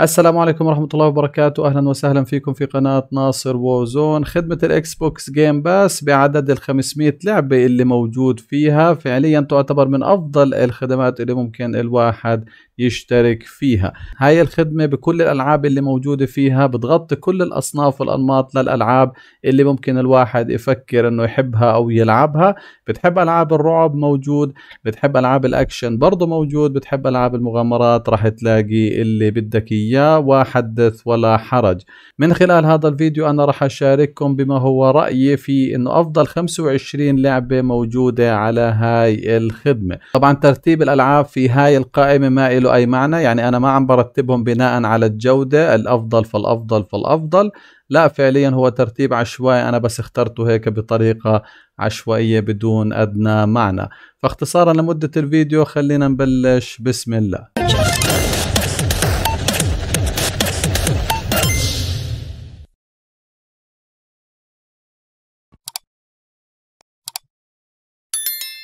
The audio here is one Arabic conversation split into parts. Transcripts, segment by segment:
السلام عليكم ورحمة الله وبركاته أهلا وسهلا فيكم في قناة ناصر ووزون خدمة الاكس بوكس جيم باس بعدد ال 500 لعبة اللي موجود فيها فعليا تعتبر من أفضل الخدمات اللي ممكن الواحد يشترك فيها هاي الخدمة بكل الألعاب اللي موجودة فيها بتغطي كل الأصناف والأنماط للألعاب اللي ممكن الواحد يفكر أنه يحبها أو يلعبها بتحب ألعاب الرعب موجود بتحب ألعاب الأكشن برضه موجود بتحب ألعاب المغامرات راح تلاقي اللي بدك إياه وحدث ولا حرج من خلال هذا الفيديو أنا راح أشارككم بما هو رأيي في أنه أفضل 25 لعبة موجودة على هاي الخدمة طبعا ترتيب الألعاب في هاي القائمة ما له أي معنى يعني أنا ما عم برتبهم بناء على الجودة الأفضل فالأفضل فالأفضل لا فعليا هو ترتيب عشوائي أنا بس اخترته هيك بطريقة عشوائية بدون أدنى معنى فاختصارا لمدة الفيديو خلينا نبلش بسم الله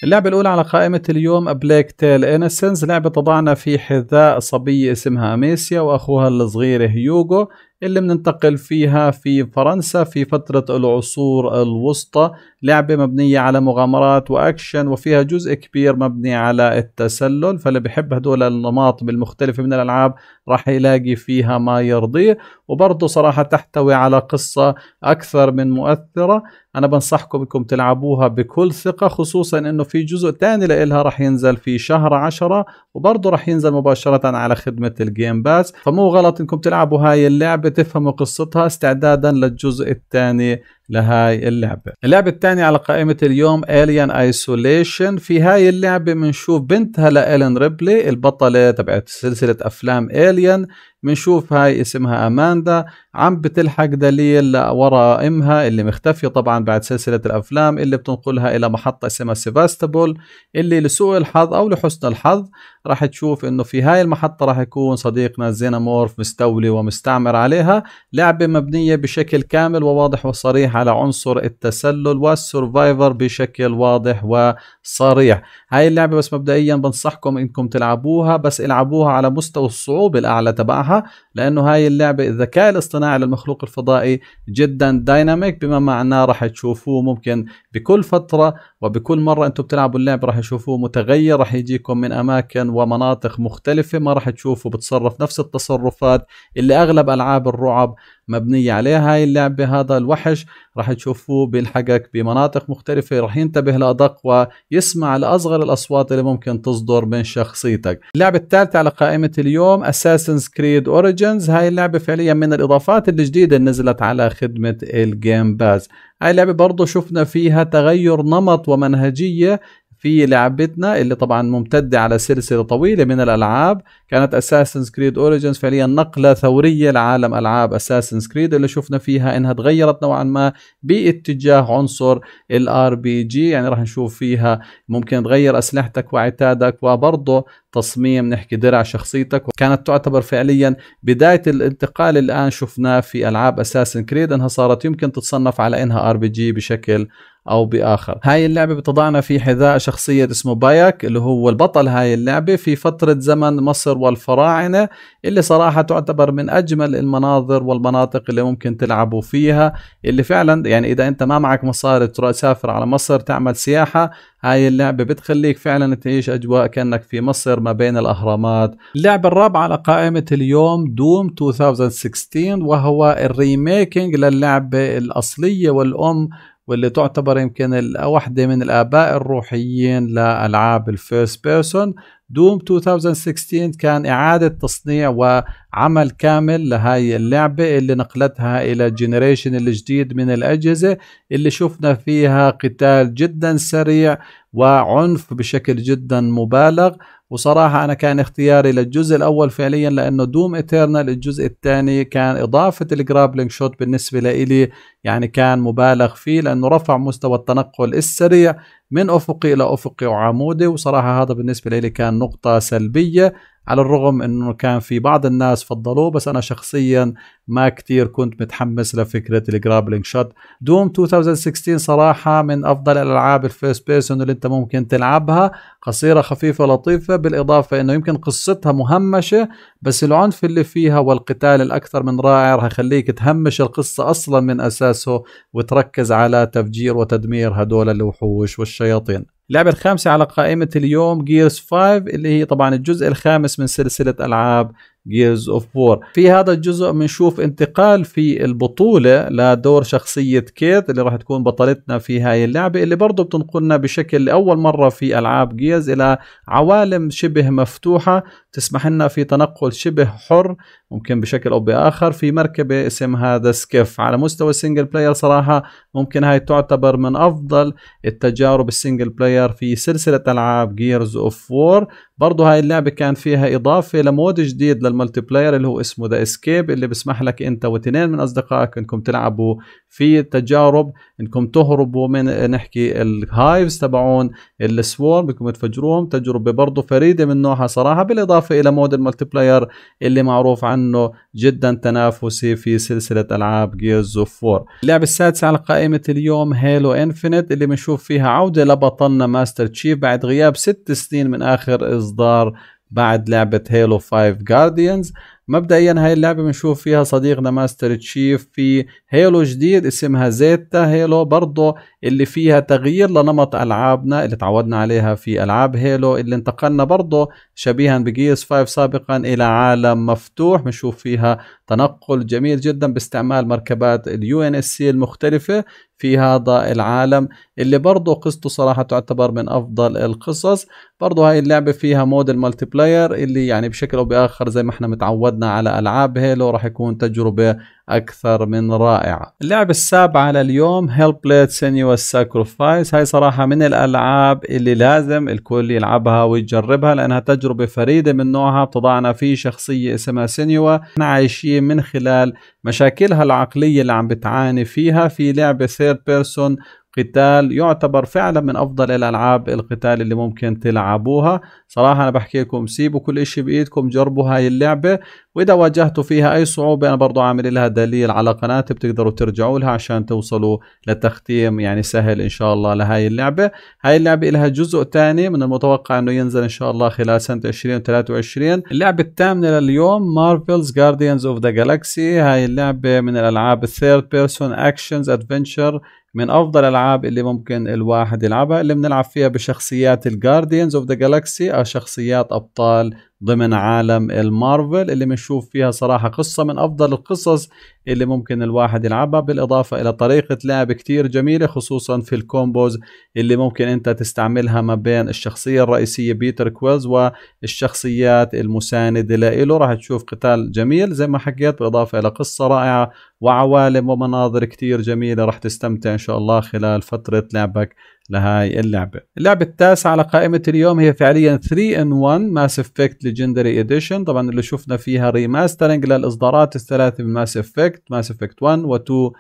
اللعبة الأولى على قائمة اليوم بلاك تيل انسنس لعبة تضعنا في حذاء صبية اسمها أميسيا وأخوها الصغير هيوغو اللي بننتقل فيها في فرنسا في فترة العصور الوسطى لعبة مبنية على مغامرات وأكشن وفيها جزء كبير مبني على التسلل فاللي بحب هدول النماط بالمختلفة من الألعاب راح يلاقي فيها ما يرضيه وبرضه صراحة تحتوي على قصة أكثر من مؤثرة انا بنصحكم انكم تلعبوها بكل ثقه خصوصا انه في جزء ثاني لها راح ينزل في شهر عشرة وبرضه راح ينزل مباشره على خدمه الجيم باس فمو غلط انكم تلعبوا هاي اللعبه تفهموا قصتها استعدادا للجزء الثاني لهاي اللعبة اللعبة الثانية على قائمة اليوم Alien Isolation في هاي اللعبة بنشوف بنتها لإلين ريبلي البطلة تبعت سلسلة أفلام Alien بنشوف هاي اسمها أماندا عم بتلحق دليل وراء امها اللي مختفية طبعا بعد سلسلة الافلام اللي بتنقلها الى محطة اسمها سيباستابول اللي لسوء الحظ او لحسن الحظ راح تشوف انه في هاي المحطة راح يكون صديقنا زينامورف مستولي ومستعمر عليها لعبة مبنية بشكل كامل وواضح وصريح على عنصر التسلل والسرفايفر بشكل واضح وصريح هاي اللعبة بس مبدئيا بنصحكم انكم تلعبوها بس العبوها على مستوى الصعوبة الاعلى تبعها لانه هاي اللعبة الذكاء الاصطناعي للمخلوق الفضائي جدا دايناميك بما معناه راح تشوفوه ممكن بكل فترة وبكل مرة انتم بتلعبوا اللعبة راح تشوفوه متغير راح يجيكم من اماكن ومناطق مختلفة ما راح تشوفوا بتصرف نفس التصرفات اللي اغلب العاب الرعب مبنية عليها هاي اللعبة هذا الوحش راح تشوفوه بيلحقك بمناطق مختلفة راح ينتبه لأدق ويسمع لأصغر الأصوات اللي ممكن تصدر من شخصيتك اللعبة الثالثة على قائمة اليوم Assassin's Creed Origins هاي اللعبة فعليا من الإضافات الجديدة اللي نزلت على خدمة الجيم باز هاي اللعبة برضو شفنا فيها تغير نمط ومنهجية في لعبتنا اللي طبعا ممتدة على سلسلة طويلة من الألعاب كانت Assassin's Creed Origins فعليا نقلة ثورية لعالم ألعاب Assassin's Creed اللي شفنا فيها إنها تغيرت نوعا ما باتجاه عنصر ال RPG يعني راح نشوف فيها ممكن تغير أسلحتك وعتادك وبرضه تصميم نحكي درع شخصيتك وكانت تعتبر فعليا بداية الانتقال اللي الآن شفناه في ألعاب Assassin's Creed إنها صارت يمكن تتصنف على إنها RPG بشكل او باخر هاي اللعبه بتضعنا في حذاء شخصيه اسمه بايك اللي هو البطل هاي اللعبه في فتره زمن مصر والفراعنه اللي صراحه تعتبر من اجمل المناظر والمناطق اللي ممكن تلعبوا فيها اللي فعلا يعني اذا انت ما معك مصاري تسافر على مصر تعمل سياحه هاي اللعبه بتخليك فعلا تعيش اجواء كانك في مصر ما بين الاهرامات اللعبه الرابعه على قائمه اليوم دوم 2016 وهو الريميكينج للعبه الاصليه والام واللي تعتبر يمكن واحدة من الآباء الروحيين لألعاب الفيرست بيرسون دوم 2016 كان إعادة تصنيع وعمل كامل لهاي اللعبة اللي نقلتها إلى الجنريشن الجديد من الأجهزة اللي شفنا فيها قتال جدا سريع وعنف بشكل جدا مبالغ وصراحة أنا كان اختياري للجزء الأول فعليا لأنه دوم إترنال الجزء الثاني كان إضافة الجرابلينج شوت بالنسبة لإلي يعني كان مبالغ فيه لأنه رفع مستوى التنقل السريع من أفقي إلى أفقي وعمودي وصراحة هذا بالنسبة لإلي كان نقطة سلبية على الرغم انه كان في بعض الناس فضلوه بس انا شخصيا ما كتير كنت متحمس لفكره الجرابلينج شوت دوم 2016 صراحه من افضل الالعاب الفيرست بيرسون اللي انت ممكن تلعبها قصيره خفيفه لطيفه بالاضافه انه يمكن قصتها مهمشه بس العنف اللي فيها والقتال الاكثر من رائع يخليك تهمش القصه اصلا من اساسه وتركز على تفجير وتدمير هدول الوحوش والشياطين اللعبة الخامسة على قائمة اليوم جيرز 5 اللي هي طبعا الجزء الخامس من سلسلة ألعاب جيرز اوف وور في هذا الجزء بنشوف انتقال في البطوله لدور شخصيه كيت اللي راح تكون بطلتنا في هاي اللعبه اللي برضه بتنقلنا بشكل لاول مره في العاب جيرز الى عوالم شبه مفتوحه تسمح لنا في تنقل شبه حر ممكن بشكل او باخر في مركبه اسمها ذا سكيف على مستوى السنجل بلاير صراحه ممكن هاي تعتبر من افضل التجارب السنجل بلاير في سلسله العاب جيرز اوف وور برضه هاي اللعبه كان فيها اضافه لمود جديد للملتي بلاير اللي هو اسمه ذا اسكيب اللي بسمح لك انت واثنين من اصدقائك انكم تلعبوا في تجارب انكم تهربوا من نحكي الهايفز تبعون السوورم بكم تفجروهم تجربه برضه فريده من نوعها صراحه بالاضافه الى مود الملتي بلاير اللي معروف عنه جدا تنافسي في سلسله العاب جيرز اوف 4 اللعبه السادسه على قائمه اليوم هيلو انفينيت اللي بنشوف فيها عوده لبطلنا ماستر تشيف بعد غياب ست سنين من اخر الاصدار بعد لعبه هيلو 5 جارديانز مبدئيا هاي اللعبه بنشوف فيها صديقنا ماستر تشيف في هيلو جديد اسمها زيتا هيلو برضه اللي فيها تغيير لنمط العابنا اللي تعودنا عليها في العاب هيلو اللي انتقلنا برضه شبيها بجيس 5 سابقا الى عالم مفتوح بنشوف فيها تنقل جميل جدا باستعمال مركبات اليو ان اس سي المختلفه في هذا العالم اللي برضه قصته صراحة تعتبر من أفضل القصص برضه هاي اللعبة فيها مود الملتي بلاير اللي يعني بشكل أو بآخر زي ما احنا متعودنا تعودنا على ألعاب هيلو راح يكون تجربة أكثر من رائعة اللعبة السابعة لليوم هيل بليت سينيو ساكروفايس هاي صراحة من الألعاب اللي لازم الكل يلعبها ويجربها لأنها تجربة فريدة من نوعها بتضعنا في شخصية اسمها سينيوا احنا عايشين من خلال مشاكلها العقلية اللي عم بتعاني فيها في لعبة ثيرد بيرسون قتال يعتبر فعلا من افضل الالعاب القتال اللي ممكن تلعبوها صراحه انا بحكي لكم سيبوا كل اشي بايدكم جربوا هاي اللعبه واذا واجهتوا فيها اي صعوبه انا برضو عامل لها دليل على قناتي بتقدروا ترجعوا لها عشان توصلوا لتختيم يعني سهل ان شاء الله لهاي اللعبه هاي اللعبه لها جزء ثاني من المتوقع انه ينزل ان شاء الله خلال سنه 2023 اللعبه الثامنه لليوم مارفلز جارديانز اوف ذا جالاكسي هاي اللعبه من الالعاب الثيرد بيرسون اكشنز ادفنتشر من افضل الالعاب اللي ممكن الواحد يلعبها اللي بنلعب فيها بشخصيات الجارديانز اوف ذا جالاكسي او شخصيات ابطال ضمن عالم المارفل اللي بنشوف فيها صراحة قصة من أفضل القصص اللي ممكن الواحد يلعبها بالإضافة إلى طريقة لعب كتير جميلة خصوصا في الكومبوز اللي ممكن أنت تستعملها ما بين الشخصية الرئيسية بيتر كويلز والشخصيات المساندة له راح تشوف قتال جميل زي ما حكيت بالإضافة إلى قصة رائعة وعوالم ومناظر كتير جميلة راح تستمتع إن شاء الله خلال فترة لعبك لهاي اللعبة اللعبة التاسعة على قائمة اليوم هي فعليا 3 in 1 ماس افكت ليجندري Edition طبعا اللي شفنا فيها ريماسترنج للاصدارات الثلاثة من ماس افكت ماس افكت 1 و 2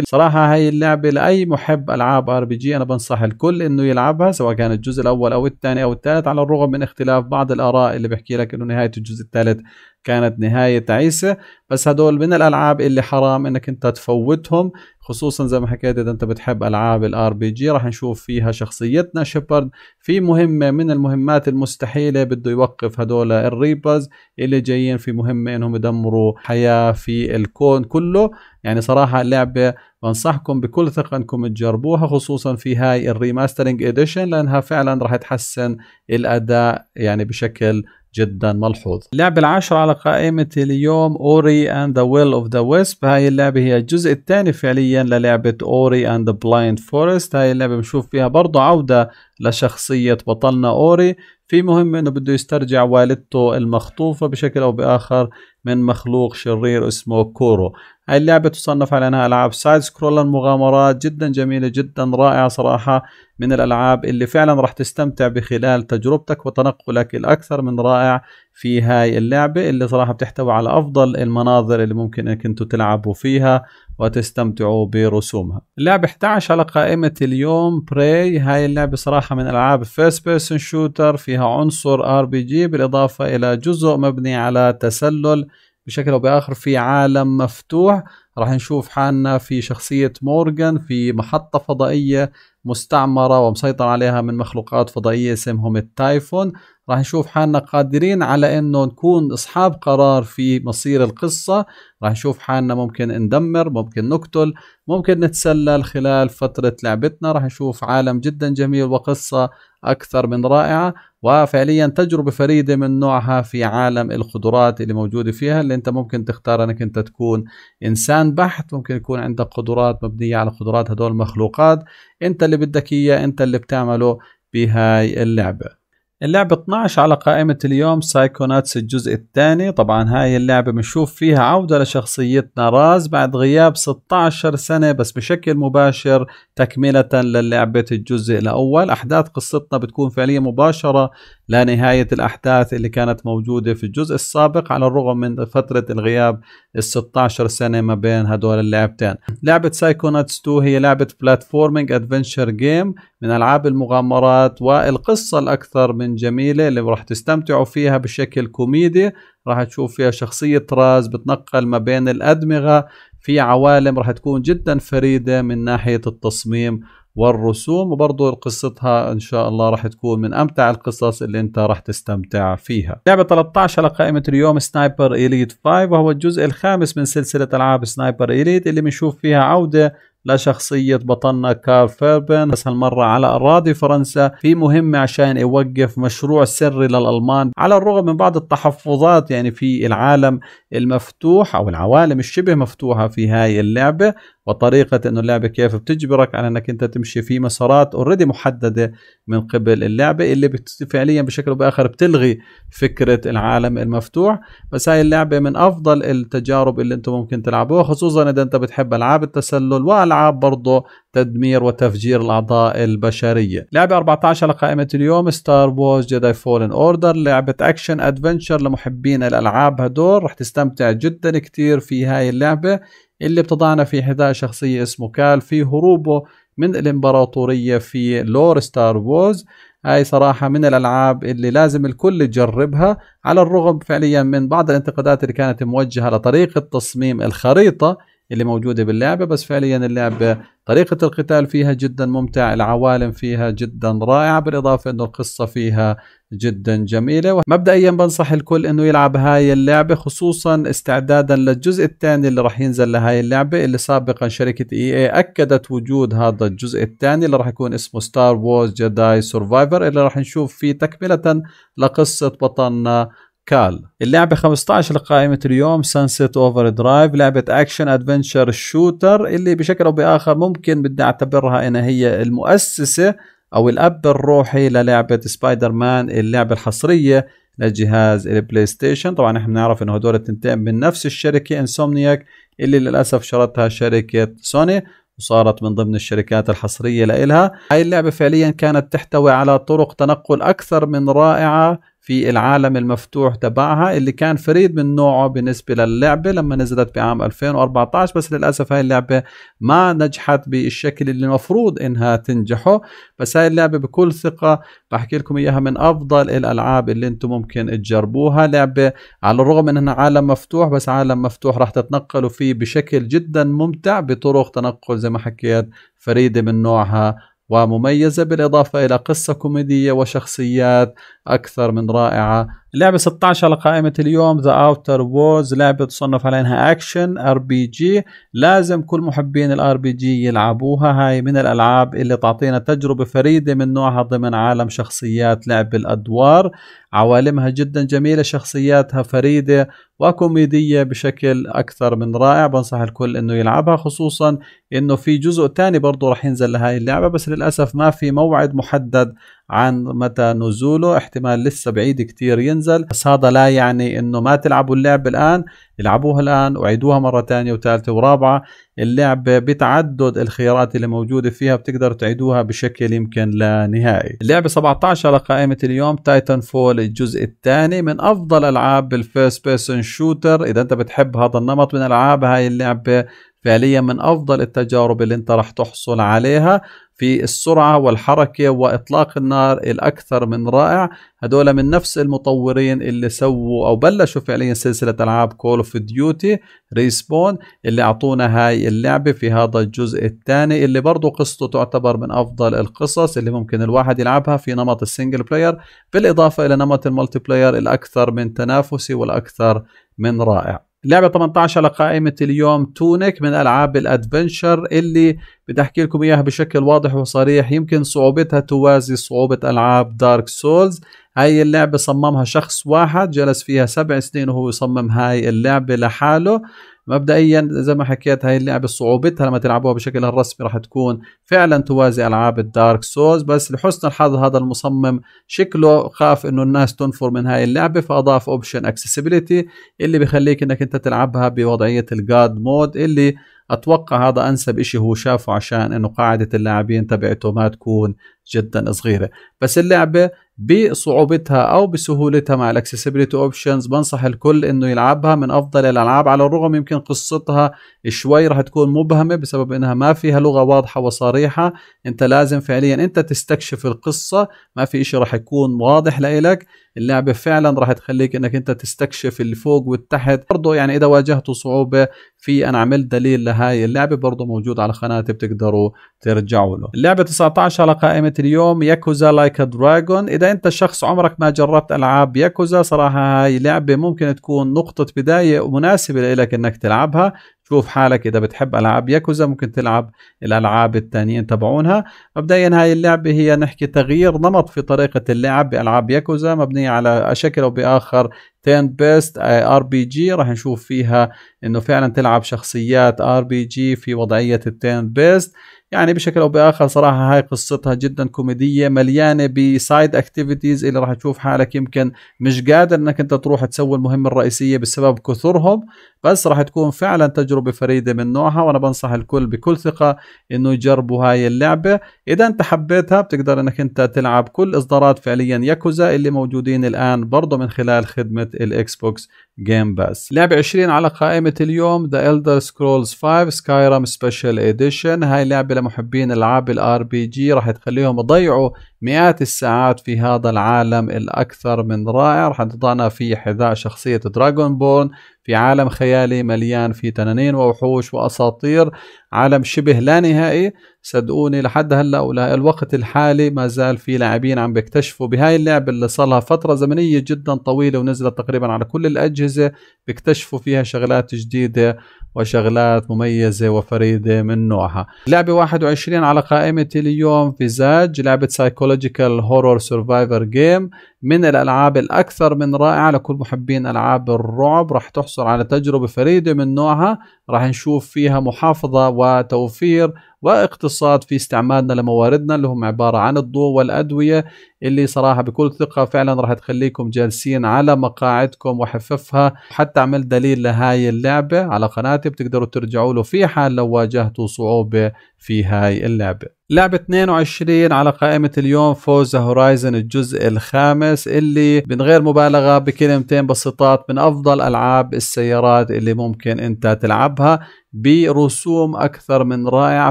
و3 صراحة هاي اللعبة لأي محب ألعاب ار بي جي أنا بنصح الكل إنه يلعبها سواء كان الجزء الأول أو الثاني أو الثالث على الرغم من اختلاف بعض الآراء اللي بحكي لك إنه نهاية الجزء الثالث كانت نهاية تعيسة بس هدول من الألعاب اللي حرام إنك أنت تفوتهم خصوصا زي ما حكيت إذا أنت بتحب ألعاب الآر بي جي راح نشوف فيها شخصيتنا شيبرد في مهمة من المهمات المستحيلة بده يوقف هدول الريبرز اللي جايين في مهمة إنهم يدمروا حياة في الكون كله يعني صراحة اللعبة بنصحكم بكل ثقة انكم تجربوها خصوصا في هاي الريماسترنج اديشن لانها فعلا راح تحسن الاداء يعني بشكل جدا ملحوظ اللعبة العاشرة على قائمة اليوم أوري and the Will of the Wisp هاي اللعبة هي الجزء الثاني فعليا للعبة أوري and the Blind Forest هاي اللعبة بنشوف فيها برضو عودة لشخصية بطلنا أوري في مهمة أنه بده يسترجع والدته المخطوفة بشكل أو بآخر من مخلوق شرير اسمه كورو هاي اللعبة تصنف على أنها ألعاب سايد سكرولر مغامرات جدا جميلة جدا رائعة صراحة من الألعاب اللي فعلا راح تستمتع بخلال تجربتك وتنقلك الأكثر من رائع في هاي اللعبة اللي صراحة بتحتوي على أفضل المناظر اللي ممكن أنك أنتوا تلعبوا فيها وتستمتعوا برسومها اللعبة 11 على قائمة اليوم براي هاي اللعبة صراحة من ألعاب فيرست بيرسون شوتر فيها عنصر ار بي جي بالإضافة إلى جزء مبني على تسلل بشكل أو بآخر في عالم مفتوح راح نشوف حالنا في شخصية مورغان في محطة فضائية مستعمرة ومسيطر عليها من مخلوقات فضائية اسمهم التايفون راح نشوف حالنا قادرين على انه نكون اصحاب قرار في مصير القصة راح نشوف حالنا ممكن ندمر ممكن نقتل ممكن نتسلل خلال فترة لعبتنا راح نشوف عالم جدا جميل وقصة اكثر من رائعة وفعليا تجربة فريدة من نوعها في عالم القدرات اللي موجودة فيها اللي انت ممكن تختار انك انت تكون انسان عن بحث ممكن يكون عندك قدرات مبنية على قدرات هدول المخلوقات انت اللي بدك اياه انت اللي بتعمله بهاي اللعبة اللعبة 12 على قائمة اليوم سايكوناتس الجزء الثاني طبعا هاي اللعبة بنشوف فيها عودة لشخصيتنا راز بعد غياب 16 سنة بس بشكل مباشر تكملة للعبة الجزء الأول أحداث قصتنا بتكون فعليا مباشرة لنهاية الأحداث اللي كانت موجودة في الجزء السابق على الرغم من فترة الغياب ال 16 سنة ما بين هدول اللعبتين لعبة سايكوناتس 2 هي لعبة بلاتفورمينج ادفنشر جيم من العاب المغامرات والقصه الاكثر من جميله اللي راح تستمتعوا فيها بشكل كوميدي راح تشوف فيها شخصيه راز بتنقل ما بين الادمغه في عوالم راح تكون جدا فريده من ناحيه التصميم والرسوم وبرضه قصتها ان شاء الله راح تكون من امتع القصص اللي انت راح تستمتع فيها. لعبه 13 على قائمه اليوم سنايبر اليت 5 وهو الجزء الخامس من سلسله العاب سنايبر اليت اللي بنشوف فيها عوده لشخصية بطلنا كارل فيربن بس هالمرة على أراضي فرنسا في مهمة عشان يوقف مشروع سري للألمان على الرغم من بعض التحفظات يعني في العالم المفتوح أو العوالم الشبه مفتوحة في هاي اللعبة وطريقة انه اللعبة كيف بتجبرك على انك انت تمشي في مسارات اوريدي محددة من قبل اللعبة اللي فعليا بشكل او باخر بتلغي فكرة العالم المفتوح بس هاي اللعبة من افضل التجارب اللي انتم ممكن تلعبوها خصوصا اذا انت بتحب العاب التسلل والعاب برضه تدمير وتفجير الأعضاء البشرية لعبة 14 على قائمة اليوم ستار وورز جداي فولن أوردر لعبة أكشن أدفنشر لمحبين الألعاب هدول رح تستمتع جدا كتير في هاي اللعبة اللي بتضعنا في حذاء شخصية اسمه كال في هروبه من الإمبراطورية في لور ستار وورز هاي صراحة من الألعاب اللي لازم الكل يجربها على الرغم فعليا من بعض الانتقادات اللي كانت موجهة لطريقة تصميم الخريطة اللي موجوده باللعبه بس فعليا اللعبه طريقه القتال فيها جدا ممتع العوالم فيها جدا رائعه بالاضافه انه القصه فيها جدا جميله ومبدئيا بنصح الكل انه يلعب هاي اللعبه خصوصا استعدادا للجزء الثاني اللي راح ينزل لهاي اللعبه اللي سابقا شركه اي اي اكدت وجود هذا الجزء الثاني اللي راح يكون اسمه ستار وورز جداي سرفايفر اللي راح نشوف فيه تكمله لقصه بطلنا كال اللعبه 15 لقائمه اليوم سانسيت اوفر درايف لعبه اكشن ادفنشر شوتر اللي بشكل او باخر ممكن بدنا اعتبرها انها هي المؤسسه او الاب الروحي للعبه سبايدر مان اللعبه الحصريه لجهاز البلاي ستيشن طبعا احنا بنعرف انه هدول التنتين من نفس الشركه انسومنياك اللي للاسف شرتها شركه سوني وصارت من ضمن الشركات الحصرية لإلها هاي اللعبة فعليا كانت تحتوي على طرق تنقل أكثر من رائعة في العالم المفتوح تبعها اللي كان فريد من نوعه بالنسبة للعبة لما نزلت بعام 2014 بس للأسف هاي اللعبة ما نجحت بالشكل اللي المفروض إنها تنجحه بس هاي اللعبة بكل ثقة بحكي لكم إياها من أفضل الألعاب اللي أنتم ممكن تجربوها لعبة على الرغم إنها عالم مفتوح بس عالم مفتوح راح تتنقلوا فيه بشكل جدا ممتع بطرق تنقل زي ما حكيت فريدة من نوعها ومميزة بالإضافة إلى قصة كوميدية وشخصيات أكثر من رائعة اللعبة 16 على قائمة اليوم ذا اوتر وورز لعبة تصنف على انها اكشن ار بي جي لازم كل محبين الار بي جي يلعبوها هاي من الالعاب اللي تعطينا تجربة فريدة من نوعها ضمن عالم شخصيات لعب الادوار عوالمها جدا جميلة شخصياتها فريدة وكوميدية بشكل أكثر من رائع بنصح الكل أنه يلعبها خصوصا أنه في جزء تاني برضو رح ينزل لهاي اللعبة بس للأسف ما في موعد محدد عن متى نزوله احتمال لسه بعيد كتير ينزل بس هذا لا يعني انه ما تلعبوا اللعبة الان العبوها الان وعيدوها مرة تانية وثالثة ورابعة اللعبة بتعدد الخيارات اللي موجودة فيها بتقدر تعيدوها بشكل يمكن لا نهائي اللعبة 17 على قائمة اليوم تايتن فول الجزء الثاني من افضل العاب الفيرست بيرسون شوتر اذا انت بتحب هذا النمط من العاب هاي اللعبة فعليا من أفضل التجارب اللي أنت راح تحصل عليها في السرعة والحركة وإطلاق النار الأكثر من رائع هدول من نفس المطورين اللي سووا أو بلشوا فعليا سلسلة ألعاب كول اوف ديوتي ريسبون اللي أعطونا هاي اللعبة في هذا الجزء الثاني اللي برضه قصته تعتبر من أفضل القصص اللي ممكن الواحد يلعبها في نمط السنجل بلاير بالإضافة إلى نمط الملتي بلاير الأكثر من تنافسي والأكثر من رائع اللعبة 18 على قائمة اليوم تونك من ألعاب الأدفنشر اللي بدي أحكي لكم إياها بشكل واضح وصريح يمكن صعوبتها توازي صعوبة ألعاب دارك سولز هاي اللعبة صممها شخص واحد جلس فيها سبع سنين وهو يصمم هاي اللعبة لحاله مبدئيا زي ما حكيت هاي اللعبه صعوبتها لما تلعبوها بشكل الرسمي راح تكون فعلا توازي العاب الدارك سوز بس لحسن الحظ هذا المصمم شكله خاف انه الناس تنفر من هاي اللعبه فاضاف اوبشن اكسسبيليتي اللي بخليك انك انت تلعبها بوضعيه الجاد مود اللي اتوقع هذا انسب اشي هو شافه عشان انه قاعده اللاعبين تبعته ما تكون جدا صغيره بس اللعبه بصعوبتها او بسهولتها مع الاكسسبيليتي اوبشنز بنصح الكل انه يلعبها من افضل الالعاب على الرغم يمكن قصتها شوي راح تكون مبهمه بسبب انها ما فيها لغه واضحه وصريحه انت لازم فعليا انت تستكشف القصه ما في شيء راح يكون واضح لإلك اللعبه فعلا راح تخليك انك انت تستكشف اللي فوق والتحت برضه يعني اذا واجهتوا صعوبه في انا عملت دليل لهاي اللعبه برضه موجود على قناتي بتقدروا ترجعوا له اللعبه 19 على قائمه اليوم ياكوزا لايك دراجون اذا انت شخص عمرك ما جربت العاب ياكوزا صراحه هاي لعبه ممكن تكون نقطه بدايه ومناسبة لك انك تلعبها شوف حالك اذا بتحب العاب ياكوزا ممكن تلعب الالعاب الثانيين تبعونها مبدئيا هاي اللعبه هي نحكي تغيير نمط في طريقه اللعب بالعاب ياكوزا مبنيه على شكل او باخر تين بيست ار بي جي راح نشوف فيها انه فعلا تلعب شخصيات ار بي جي في وضعيه التين بيست يعني بشكل او باخر صراحه هاي قصتها جدا كوميديه مليانه بسايد اكتيفيتيز اللي راح تشوف حالك يمكن مش قادر انك انت تروح تسوي المهمه الرئيسيه بسبب كثرهم بس راح تكون فعلا تجربه فريده من نوعها وانا بنصح الكل بكل ثقه انه يجربوا هاي اللعبه اذا انت حبيتها بتقدر انك انت تلعب كل اصدارات فعليا ياكوزا اللي موجودين الان برضه من خلال خدمه الاكس بوكس جيم باس لعبة 20 على قائمة اليوم ذا Elder Scrolls 5 Skyrim Special Edition هاي اللعبة لمحبين محبين العاب الار بي جي راح تخليهم يضيعوا مئات الساعات في هذا العالم الاكثر من رائع راح تضعنا في حذاء شخصية دراغون بورن في عالم خيالي مليان في تنانين ووحوش واساطير عالم شبه لا نهائي صدقوني لحد هلا ولا الوقت الحالي ما زال في لاعبين عم بيكتشفوا بهاي اللعبة اللي صار لها فترة زمنية جدا طويلة ونزلت تقريبا على كل الاجهزة بيكتشفوا فيها شغلات جديدة وشغلات مميزة وفريدة من نوعها لعبة 21 على قائمتي اليوم زاج لعبة سايكولوجيكال هورور سرفايفر جيم من الألعاب الأكثر من رائعة لكل محبين ألعاب الرعب راح تحصل على تجربة فريدة من نوعها راح نشوف فيها محافظة وتوفير واقتصاد في استعمالنا لمواردنا اللي هم عبارة عن الضوء والأدوية اللي صراحة بكل ثقة فعلا راح تخليكم جالسين على مقاعدكم وحففها حتى عملت دليل لهاي اللعبة على قناتي بتقدروا ترجعوا له في حال لو واجهتوا صعوبة في هاي اللعبة لعبة 22 على قائمة اليوم فوز هورايزن الجزء الخامس اللي من غير مبالغة بكلمتين بسيطات من أفضل ألعاب السيارات اللي ممكن أنت تلعبها برسوم أكثر من رائعة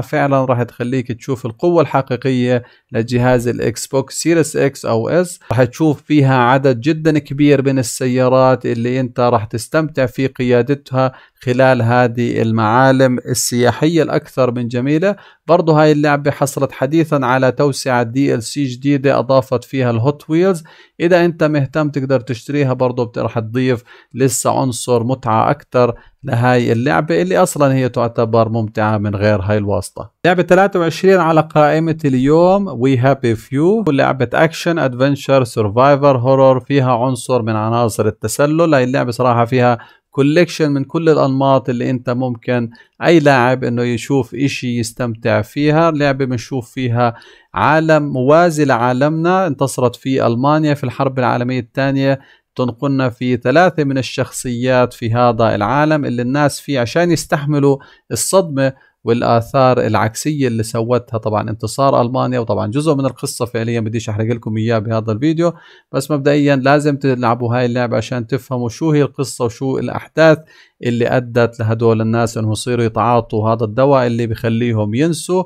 فعلا راح تخليك تشوف القوة الحقيقية لجهاز الإكس بوكس سيريس إكس أو إس راح تشوف فيها عدد جدا كبير من السيارات اللي أنت راح تستمتع في قيادتها خلال هذه المعالم السياحية الأكثر من جميلة برضو هاي اللعبة حصلت حديثا على توسعة دي ال سي جديدة أضافت فيها الهوت ويلز إذا أنت مهتم تقدر تشتريها برضو رح تضيف لسه عنصر متعة أكثر لهاي اللعبة اللي أصلا هي تعتبر ممتعة من غير هاي الواسطة لعبة 23 على قائمة اليوم وي هابي فيو لعبة أكشن أدفنشر سرفايفر هورور فيها عنصر من عناصر التسلل هاي اللعبة صراحة فيها كوليكشن من كل الانماط اللي انت ممكن اي لاعب انه يشوف اشي يستمتع فيها لعبه بنشوف فيها عالم موازي لعالمنا انتصرت فيه المانيا في الحرب العالميه الثانيه تنقلنا في ثلاثه من الشخصيات في هذا العالم اللي الناس فيه عشان يستحملوا الصدمه والاثار العكسيه اللي سوتها طبعا انتصار المانيا وطبعا جزء من القصه فعليا بديش احرق لكم اياه بهذا الفيديو بس مبدئيا لازم تلعبوا هاي اللعبه عشان تفهموا شو هي القصه وشو الاحداث اللي ادت لهدول الناس انهم يصيروا يتعاطوا هذا الدواء اللي بخليهم ينسوا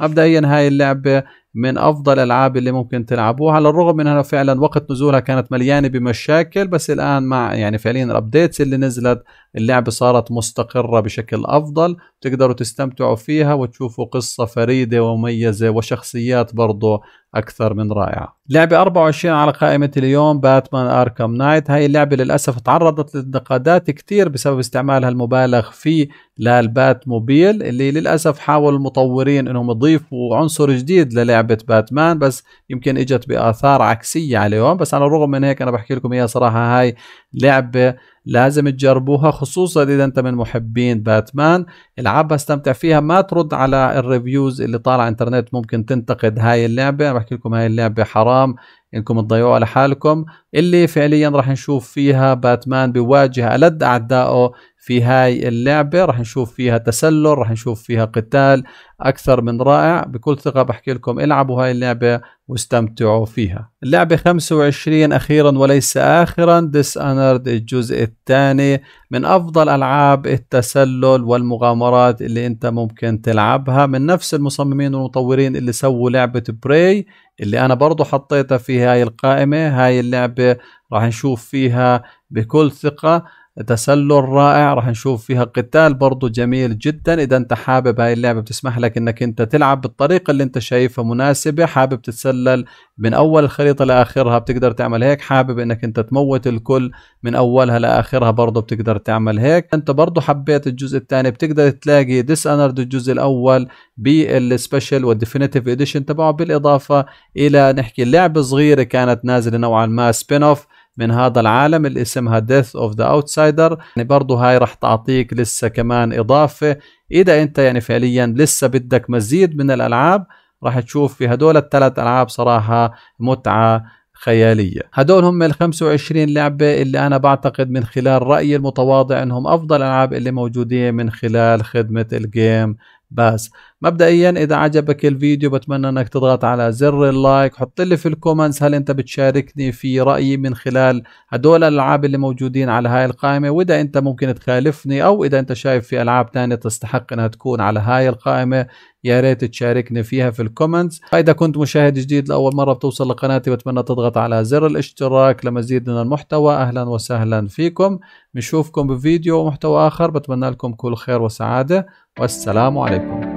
مبدئيا هاي اللعبه من افضل الالعاب اللي ممكن تلعبوها على الرغم من انها فعلا وقت نزولها كانت مليانه بمشاكل بس الان مع يعني فعليا الابديتس اللي نزلت اللعبه صارت مستقره بشكل افضل تقدروا تستمتعوا فيها وتشوفوا قصه فريده ومميزه وشخصيات برضه اكثر من رائعه. لعبه 24 على قائمه اليوم باتمان اركام نايت، هاي اللعبه للاسف تعرضت لانتقادات كثير بسبب استعمالها المبالغ فيه للبات موبيل اللي للاسف حاول المطورين انهم يضيفوا عنصر جديد للعبه لعبه باتمان بس يمكن اجت باثار عكسيه عليهم بس على الرغم من هيك انا بحكي لكم اياها صراحه هاي لعبه لازم تجربوها خصوصا اذا انت من محبين باتمان العبها استمتع فيها ما ترد على الريفيوز اللي طالع انترنت ممكن تنتقد هاي اللعبه انا بحكي لكم هاي اللعبه حرام انكم تضيعوها لحالكم اللي فعليا راح نشوف فيها باتمان بيواجه الد اعدائه في هاي اللعبة راح نشوف فيها تسلل راح نشوف فيها قتال أكثر من رائع بكل ثقة بحكي لكم العبوا هاي اللعبة واستمتعوا فيها اللعبة 25 أخيرا وليس آخرا ديس أنرد الجزء الثاني من أفضل ألعاب التسلل والمغامرات اللي أنت ممكن تلعبها من نفس المصممين والمطورين اللي سووا لعبة براي اللي أنا برضو حطيتها في هاي القائمة هاي اللعبة راح نشوف فيها بكل ثقة تسلل رائع راح نشوف فيها قتال برضو جميل جدا اذا انت حابب هاي اللعبه بتسمح لك انك انت تلعب بالطريقه اللي انت شايفها مناسبه حابب تتسلل من اول الخريطه لاخرها بتقدر تعمل هيك حابب انك انت تموت الكل من اولها لاخرها برضو بتقدر تعمل هيك انت برضو حبيت الجزء الثاني بتقدر تلاقي ديس انرد الجزء الاول بالسبيشل والديفينيتيف اديشن تبعه بالاضافه الى نحكي لعبه صغيره كانت نازله نوعا ما سبين اوف من هذا العالم اللي اسمها Death of the Outsider يعني برضو هاي رح تعطيك لسه كمان إضافة إذا أنت يعني فعليا لسه بدك مزيد من الألعاب رح تشوف في هدول الثلاث ألعاب صراحة متعة خيالية هدول هم ال 25 لعبة اللي أنا بعتقد من خلال رأيي المتواضع أنهم أفضل ألعاب اللي موجودين من خلال خدمة الجيم بس مبدئيا اذا عجبك الفيديو بتمنى انك تضغط على زر اللايك حط لي في الكومنتس هل انت بتشاركني في رايي من خلال هدول الالعاب اللي موجودين على هاي القائمه واذا انت ممكن تخالفني او اذا انت شايف في العاب تانية تستحق انها تكون على هاي القائمه يا ريت تشاركني فيها في الكومنتس فاذا كنت مشاهد جديد لاول مره بتوصل لقناتي بتمنى تضغط على زر الاشتراك لمزيد من المحتوى اهلا وسهلا فيكم بنشوفكم بفيديو ومحتوى اخر بتمنى لكم كل خير وسعاده والسلام عليكم